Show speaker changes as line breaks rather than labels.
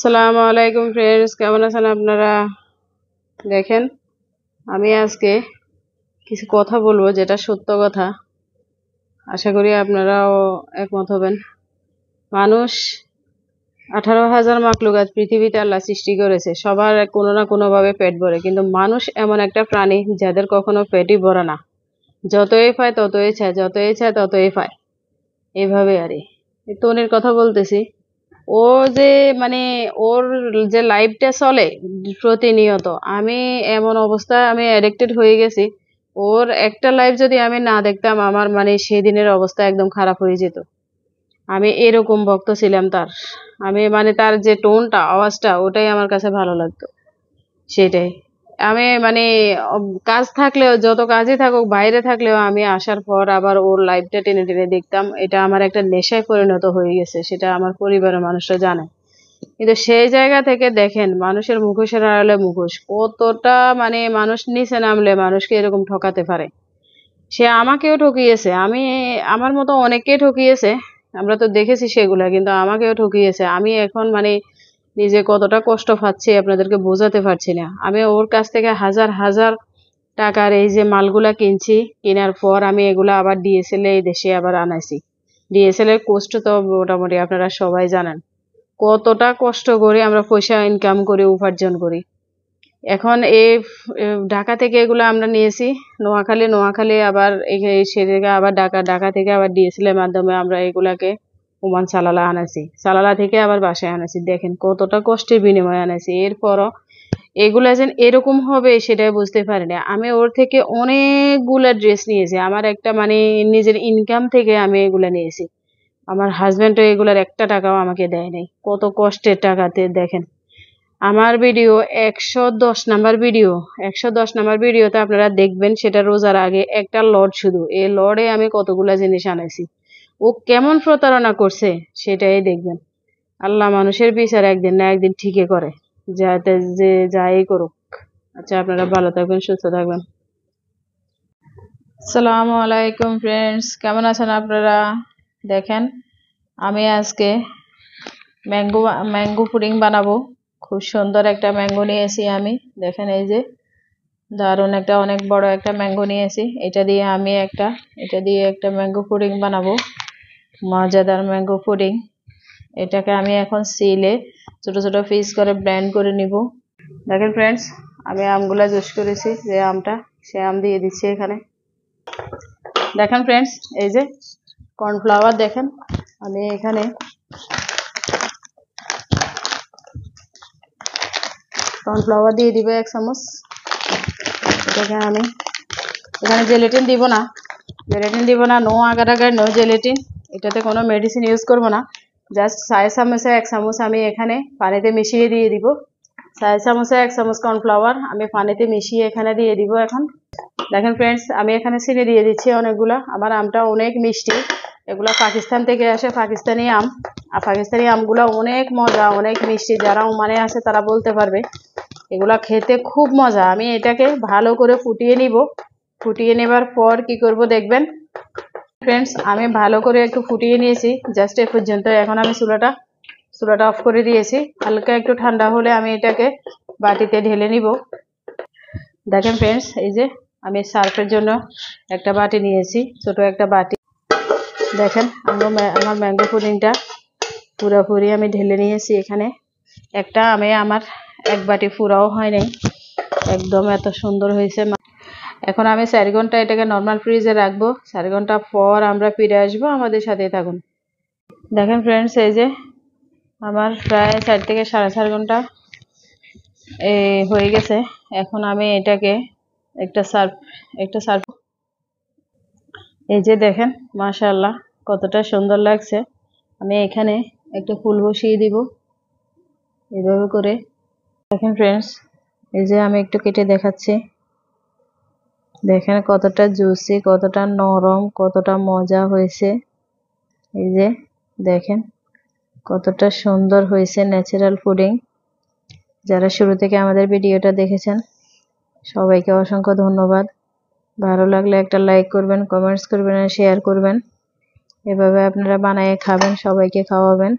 সালাম আলাইকুম ফ্রেন্ডস কেমন আছেন আপনারা দেখেন আমি আজকে কিছু কথা বলবো যেটা সত্য কথা আশা করি আপনারাও একমত হবেন মানুষ আঠারো হাজার গাছ পৃথিবীতে আল্লাহ সৃষ্টি করেছে সবার কোনো না কোনোভাবে পেট ভরে কিন্তু মানুষ এমন একটা প্রাণী যাদের কখনো পেটই ভরে না যতই পায় ততই চায় যতই চায় ততই পায় এভাবে আরে তনির কথা বলতেছি ও যে মানে ওর যে লাইফটা চলে প্রতিনিয়ত আমি এমন অবস্থায় আমি অ্যাডিক্টেড হয়ে গেছি ওর একটা লাইফ যদি আমি না দেখতাম আমার মানে সেদিনের অবস্থা একদম খারাপ হয়ে যেত আমি এরকম ভক্ত ছিলাম তার আমি মানে তার যে টোনটা আওয়াজটা ওটাই আমার কাছে ভালো লাগতো সেটাই আমি মানে কাজ থাকলেও যত কাজই থাকুক বাইরে থাকলেও আমি আসার পর আবার ওর লাইফটা টেনে টেনে দেখতাম এটা আমার একটা নেশায় পরিণত হয়ে গেছে সেটা আমার পরিবারের মানুষরা জানে কিন্তু সেই জায়গা থেকে দেখেন মানুষের মুখোশের আড়ালে মুখোশ কতটা মানে মানুষ নিচে নামলে মানুষকে এরকম ঠকাতে পারে সে আমাকেও ঠকিয়েছে আমি আমার মতো অনেককে ঠকিয়েছে আমরা তো দেখেছি সেগুলা কিন্তু আমাকেও ঠকিয়েছে আমি এখন মানে নিজে কতটা কষ্ট পাচ্ছি আপনাদেরকে বোঝাতে পারছি না আমি ওর কাছ থেকে হাজার হাজার টাকার এই যে মালগুলা কিনছি কেনার পর আমি এগুলা আবার ডিএসএল এই দেশে আবার আনাইছি ডিএসএল এর কষ্ট তো মোটামুটি আপনারা সবাই জানেন কতটা কষ্ট করে আমরা পয়সা ইনকাম করে উপার্জন করি এখন এই ঢাকা থেকে এগুলো আমরা নিয়েছি নোয়াখালী নোয়াখালী আবার সেদিকে আবার ঢাকা ঢাকা থেকে আবার ডিএসএল এর মাধ্যমে আমরা এগুলাকে ওমান সালালা আনাসি সালালা থেকে আবার বাসায় আনাসি দেখেন কতটা কষ্টের বিনিময় আনাসি এরপরও এগুলো যেন এরকম হবে সেটাই বুঝতে পারি না আমি ওর থেকে অনেকগুলো ড্রেস নিয়েছি আমার একটা মানে নিজের ইনকাম থেকে আমি এগুলো নিয়েছি আমার হাজব্যান্ডও এগুলোর একটা টাকাও আমাকে দেয় নাই কত কষ্টের টাকাতে দেখেন আমার ভিডিও একশো দশ নাম্বার ভিডিও একশো দশ নাম্বার ভিডিওতে আপনারা দেখবেন সেটা রোজার আগে একটা লড শুধু এই লডে আমি কতগুলো জিনিস আনাইছি ও কেমন প্রতারণা করছে সেটাই দেখবেন আল্লাহ মানুষের বিচার একদিন না একদিন ঠিকই করে যাতে যে যাই করুক আচ্ছা আপনারা ভালো থাকবেন সুস্থ থাকবেন সালাম আলাইকুম ফ্রেন্ডস কেমন আছেন আপনারা দেখেন আমি আজকে ম্যাঙ্গো ম্যাঙ্গো পুডিং বানাবো খুব সুন্দর একটা ম্যাঙ্গো নিয়েছি আমি দেখেন এই যে দারুণ একটা অনেক বড় একটা ম্যাঙ্গো নিয়েছি এটা দিয়ে আমি একটা এটা দিয়ে একটা ম্যাঙ্গো পুডিং বানাবো মজাদার ম্যাঙ্গো পুডিং এটাকে আমি এখন সিলে ছোট ছোট পিস করে ব্র্যান্ড করে নিব দেখেন ফ্রেন্ডস আমি আমগুলা জুস করেছি যে আমটা সে আম দিয়ে দিচ্ছি এখানে দেখেন ফ্রেন্ডস এই যে কর্নফ্লাওয়ার দেখেন আমি এখানে কর্নফ্লাওয়ার দিয়ে দিব এক চামচ এটাকে আমি এখানে জেলেটিন দিব না জেলেটিন দিব না no agar agar no gelatin এটাতে কোনো মেডিসিন ইউজ করব না জাস্ট সাড়ে চামচা এক চামচ আমি এখানে পানিতে মিশিয়ে দিয়ে দিব সাড়ে চামচা এক চামচ কর্নফ্লাওয়ার আমি পানিতে মিশিয়ে এখানে দিয়ে দিব এখন দেখেন ফ্রেন্ডস আমি এখানে চিনে দিয়ে দিচ্ছি অনেকগুলো আমার আমটা অনেক মিষ্টি এগুলো পাকিস্তান থেকে আসে পাকিস্তানি আম আর পাকিস্তানি আমগুলো অনেক মজা অনেক মিষ্টি যারা ওমানে আছে তারা বলতে পারবে এগুলো খেতে খুব মজা আমি এটাকে ভালো করে ফুটিয়ে নিব ফুটিয়ে নেবার পর কি করব দেখবেন ফ্রেন্ডস আমি ভালো করে একটু ফুটিয়ে নিয়েছি জাস্ট এ পর্যন্ত এখন আমি চুলাটা চুলাটা অফ করে দিয়েছি হালকা একটু ঠান্ডা হলে আমি এটাকে বাটিতে ঢেলে নিব দেখেন ফ্রেন্ডস এই যে আমি সার্ফের জন্য একটা বাটি নিয়েছি ছোট একটা বাটি দেখেন আমার আমার ম্যাঙ্গো পুডিংটা পুরোপুরি আমি ঢেলে নিয়েছি এখানে একটা আমি আমার এক বাটি ফুরাও হয় নাই একদম এত সুন্দর হয়েছে এখন আমি চার ঘন্টা এটাকে নর্মাল ফ্রিজে রাখবো চার ঘন্টা পর আমরা ফিরে আসবো আমাদের সাথেই থাকুন দেখেন ফ্রেন্ডস এই যে আমার প্রায় চার থেকে সাড়ে চার ঘন্টা হয়ে গেছে এখন আমি এটাকে একটা সার্ফ একটা সার্ফ এই যে দেখেন মাশাল্লাহ কতটা সুন্দর লাগছে আমি এখানে একটা ফুল বসিয়ে দিব এভাবে করে দেখেন ফ্রেন্ডস এই যে আমি একটু কেটে দেখাচ্ছি দেখেন কতটা জুসি কতটা নরম কতটা মজা হয়েছে এই যে দেখেন কতটা সুন্দর হয়েছে ন্যাচারাল ফুডিং যারা শুরু থেকে আমাদের ভিডিওটা দেখেছেন সবাইকে অসংখ্য ধন্যবাদ ভালো লাগলে একটা লাইক করবেন কমেন্টস করবেন আর শেয়ার করবেন এভাবে আপনারা বানিয়ে খাবেন সবাইকে খাওয়াবেন